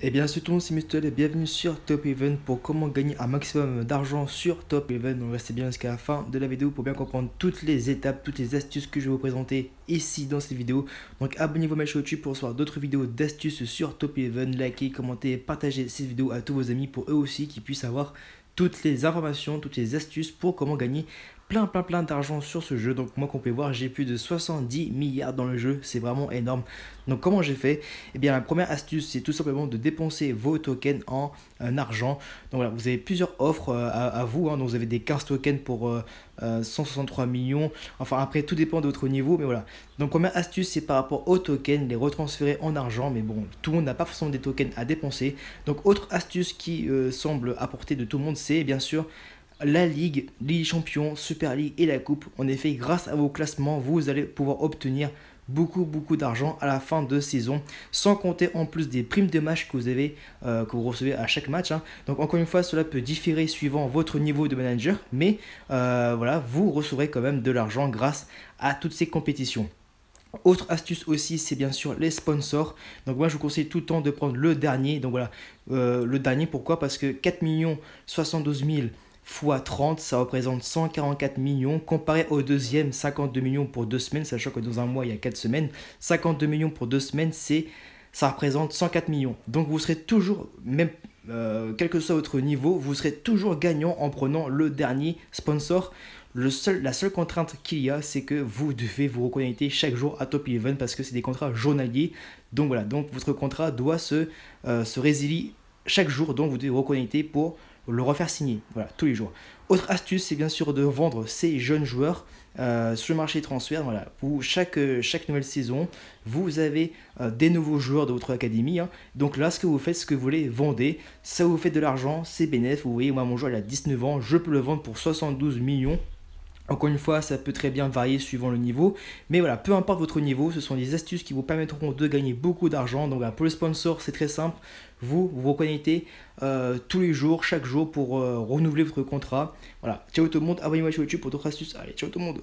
Eh bien, c'est tout le monde, c'est Mustol et bienvenue sur Top Even pour comment gagner un maximum d'argent sur Top Even. Donc, restez bien jusqu'à la fin de la vidéo pour bien comprendre toutes les étapes, toutes les astuces que je vais vous présenter ici dans cette vidéo. Donc, abonnez-vous à ma chaîne YouTube pour recevoir d'autres vidéos d'astuces sur Top Even. Likez, commentez, partagez cette vidéo à tous vos amis pour eux aussi qu'ils puissent avoir toutes les informations, toutes les astuces pour comment gagner plein plein plein d'argent sur ce jeu. Donc moi qu'on peut voir, j'ai plus de 70 milliards dans le jeu, c'est vraiment énorme. Donc comment j'ai fait Eh bien la première astuce, c'est tout simplement de dépenser vos tokens en, euh, argent. Donc voilà, vous avez plusieurs offres euh, à, vous. Hein. Donc vous avez des 15 tokens pour 163 euh, millions. Enfin après, tout dépend de votre niveau, mais voilà. Donc première astuce, c'est par rapport aux tokens, les retransférer en argent. Mais bon, tout le monde n'a pas forcément des tokens à dépenser. Donc autre astuce qui semble apporter de tout le monde, c'est bien sûr la Ligue, Ligue Champion, Super League et la Coupe. En effet, grâce à vos classements, vous allez pouvoir obtenir beaucoup beaucoup d'argent à la fin de saison sans compter en plus des primes de match que vous avez euh, que vous recevez à chaque match hein. donc encore une fois cela peut différer suivant votre niveau de manager mais euh, voilà vous recevrez quand même de l'argent grâce à toutes ces compétitions autre astuce aussi, c'est bien sûr les sponsors. Donc moi, je vous conseille tout le temps de prendre le dernier. Donc voilà, euh, le dernier, pourquoi Parce que 4 millions 72 x 30, ça représente 144 millions, comparé au deuxième, 52 millions pour deux semaines, sachant que dans un mois, il y a quatre semaines. 52 millions pour deux semaines, c'est ça représente 104 millions. Donc vous serez toujours, même euh, quel que soit votre niveau, vous serez toujours gagnant en prenant le dernier sponsor. Le seul, la seule contrainte qu'il y a, c'est que vous devez vous reconnecter chaque jour à Top 11 parce que c'est des contrats journaliers. Donc voilà, donc votre contrat doit se, euh, se résilier chaque jour, donc vous devez vous reconnecter pour le refaire signer, voilà, tous les jours. Autre astuce, c'est bien sûr de vendre ces jeunes joueurs euh, sur le marché transfert, voilà, Pour chaque, euh, chaque nouvelle saison, vous avez euh, des nouveaux joueurs de votre académie. Hein. Donc là, ce que vous faites, ce que vous voulez, vendez. Ça vous fait de l'argent, c'est bénéf. Vous voyez, moi, mon joueur, il a 19 ans, je peux le vendre pour 72 millions encore une fois, ça peut très bien varier suivant le niveau. Mais voilà, peu importe votre niveau, ce sont des astuces qui vous permettront de gagner beaucoup d'argent. Donc pour le sponsor, c'est très simple. Vous vous reconnectez euh, tous les jours, chaque jour pour euh, renouveler votre contrat. Voilà, ciao tout le monde, abonnez-vous à YouTube pour d'autres astuces. Allez, ciao tout le monde